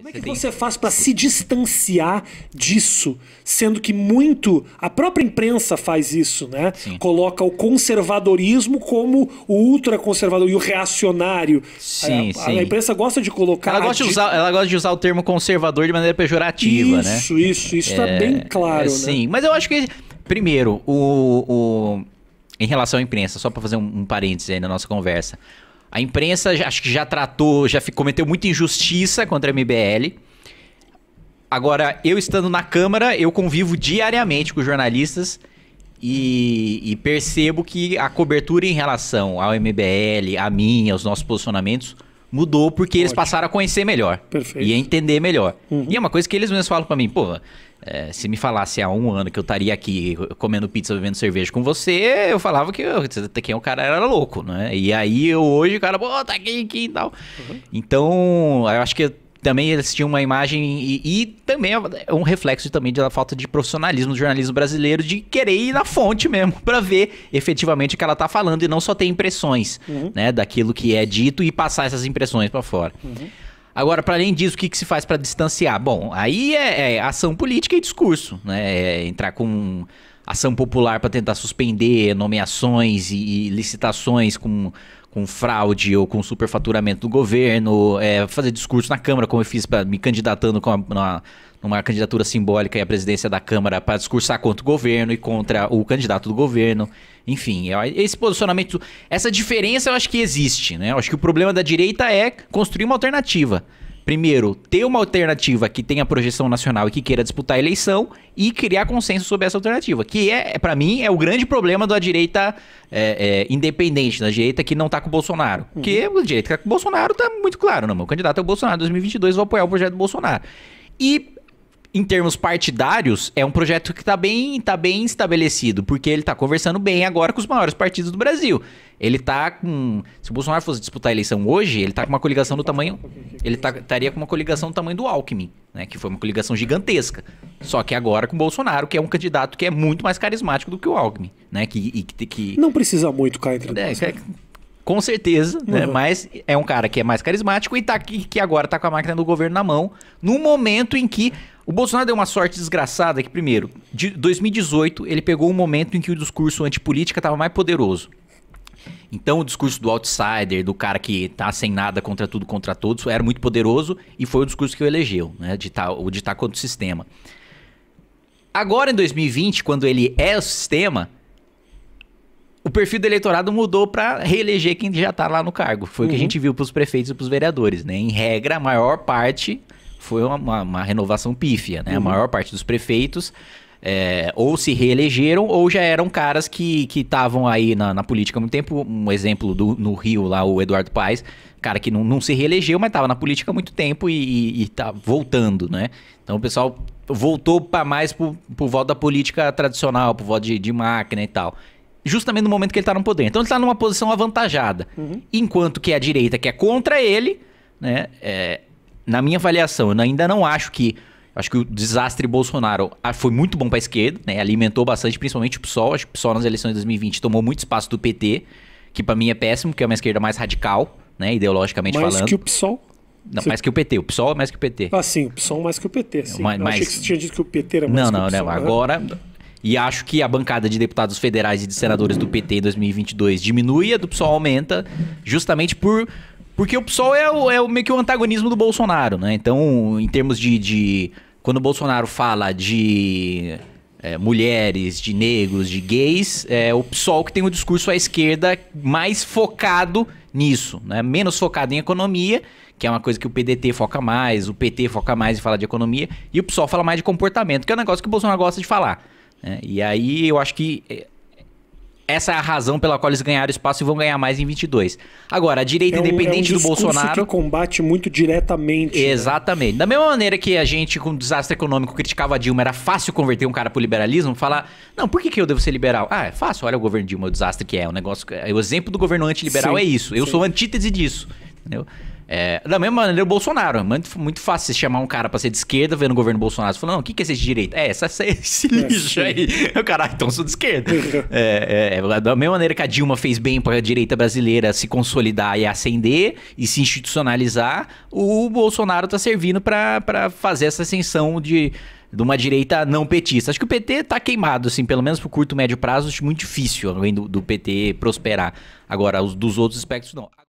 Como é que você faz para se distanciar disso, sendo que muito a própria imprensa faz isso, né? Sim. Coloca o conservadorismo como o ultraconservador e o reacionário. Sim, é, a, sim. a imprensa gosta de colocar. Ela gosta de, usar, ela gosta de usar o termo conservador de maneira pejorativa, isso, né? Isso, isso, isso está é, bem claro, é, né? Sim, né? mas eu acho que primeiro o, o em relação à imprensa, só para fazer um, um parênteses aí na nossa conversa. A imprensa já, acho que já tratou, já cometeu muita injustiça contra a MBL. Agora, eu estando na Câmara, eu convivo diariamente com jornalistas e, e, percebo que a cobertura em relação ao MBL, a mim, aos nossos posicionamentos, mudou porque Ótimo. eles passaram a conhecer melhor Perfeito. e a entender melhor. Uhum. E é uma coisa que eles mesmos falam para mim, pô, é, se me falasse há um ano que eu estaria aqui comendo pizza, bebendo cerveja com você, eu falava que tá, quem o cara era louco, né? E aí eu, hoje o cara, pô, tá aqui, aqui e tal. Uhum. Então, eu acho que também eles tinham uma imagem e, e também é um reflexo também da falta de profissionalismo do jornalismo brasileiro de querer ir na fonte mesmo para ver efetivamente o que ela tá falando e não só ter impressões, uhum. né, daquilo que é dito e passar essas impressões para fora. Uhum. Agora, para além disso, o que, que se faz para distanciar? Bom, aí é, é, ação política e discurso, né? É entrar com ação popular para tentar suspender nomeações e, e licitações com com fraude ou com superfaturamento do governo, é, fazer discurso na Câmara, como eu fiz pra, me candidatando com uma, numa candidatura simbólica à presidência da Câmara para discursar contra o governo e contra o candidato do governo. Enfim, esse posicionamento, essa diferença eu acho que existe, né? Eu acho que o problema da direita é construir uma alternativa primeiro, ter uma alternativa que tenha projeção nacional e que queira disputar a eleição e criar consenso sobre essa alternativa, que é, é para mim, é o grande problema da direita é, é, independente, da direita que não tá com o Bolsonaro. Uhum. Porque a direita que tá com o Bolsonaro tá muito claro, não, meu candidato é o Bolsonaro, 2022 vou apoiar o projeto do Bolsonaro. E em termos partidários, é um projeto que está bem, tá bem estabelecido, porque ele está conversando bem agora com os maiores partidos do Brasil. Ele está com. Se o Bolsonaro fosse disputar a eleição hoje, ele está com uma coligação do tamanho. Ele tá, estaria com uma coligação do tamanho do Alckmin, né? Que foi uma coligação gigantesca. Só que agora com o Bolsonaro, que é um candidato que é muito mais carismático do que o Alckmin, né? Que, e, que, que... Não precisa muito cá entre é, nós. É, né? com certeza, né? uhum. né? Mas é um cara que é mais carismático e tá aqui, que agora tá com a máquina do governo na mão, no momento em que o Bolsonaro deu uma sorte desgraçada que primeiro, de 2018, ele pegou um momento em que o discurso antipolítica estava mais poderoso. Então o discurso do outsider, do cara que tá sem nada contra tudo, contra todos, era muito poderoso e foi o discurso que o elegeu, né? De tá, de tá contra o sistema. Agora em 2020, quando ele é o sistema, o perfil do eleitorado mudou para reeleger quem já está lá no cargo. Foi uhum. o que a uhum. gente viu para os prefeitos e para os vereadores, né? Em regra, a maior parte foi uma, uma, uma renovação pífia, né? Uhum. A maior parte dos prefeitos é, ou se reelegeram ou já eram caras que estavam aí na, na, política há muito tempo. Um exemplo do, no Rio, lá, o Eduardo Paes, cara que não, não se reelegeu, mas estava na política há muito tempo e, e, e, tá voltando, né? Então o pessoal voltou para mais pro, pro voto da política tradicional, pro voto de, de máquina e tal justamente no momento que ele está no poder. Então ele está numa posição avantajada. Uhum. Enquanto que a direita, que é contra ele, né, é, na minha avaliação, eu ainda não acho que. Acho que o desastre Bolsonaro ah, foi muito bom para a esquerda, né, alimentou bastante, principalmente o PSOL. Acho que o PSOL nas eleições de 2020 tomou muito espaço do PT, que para mim é péssimo, que é uma esquerda mais radical, né, ideologicamente mais falando. Mais que o PSOL? Não, mais que o PT. O PSOL é mais que o PT. Ah, sim, o PSOL mais que o PT, sim. Mas, achei que você tinha dito que o PT era mais não, que não, o PSOL. Não, não, né? agora... E acho que a bancada de deputados federais e de senadores do PT em 2022 diminui, a do PSOL aumenta, justamente por porque o PSOL é, o, é o, meio que o antagonismo do Bolsonaro, né? Então, em termos de. de quando o Bolsonaro fala de é, mulheres, de negros, de gays, é o PSOL que tem o um discurso à esquerda mais focado nisso, né? Menos focado em economia, que é uma coisa que o PDT foca mais, o PT foca mais e fala de economia, e o PSOL fala mais de comportamento, que é um negócio que o Bolsonaro gosta de falar. É, e aí eu acho que eh, essa é a razão pela qual eles ganharam espaço e vão ganhar mais em 22. Agora, a direita é um, independente é um do Bolsonaro. que combate muito diretamente. Né? Exatamente. Né? Da mesma maneira que a gente, com o desastre econômico, criticava a Dilma, era fácil converter um cara pro liberalismo, falar: não, por que, que eu devo ser liberal? Ah, é fácil, olha o governo Dilma, o desastre que é. O negócio. O exemplo do governo antiliberal sim, é isso. Eu sim. sou antítese disso entendeu? É, da mesma maneira, o Bolsonaro. É muito, muito fácil você chamar um cara pra ser de esquerda vendo o governo Bolsonaro. Você fala, não, o que, que é de direita? É, essa, essa esse é. lixo aí. Ah, então eu, caralho, então sou de esquerda. É, é, é, da mesma maneira que a Dilma fez bem pra direita brasileira se consolidar e ascender e se institucionalizar, o Bolsonaro tá servindo pra, fazer essa ascensão de de uma direita não petista. Acho que o PT tá queimado, assim, pelo menos pro curto médio prazo, acho muito difícil, além do, do PT prosperar. Agora, os dos outros espectros, não.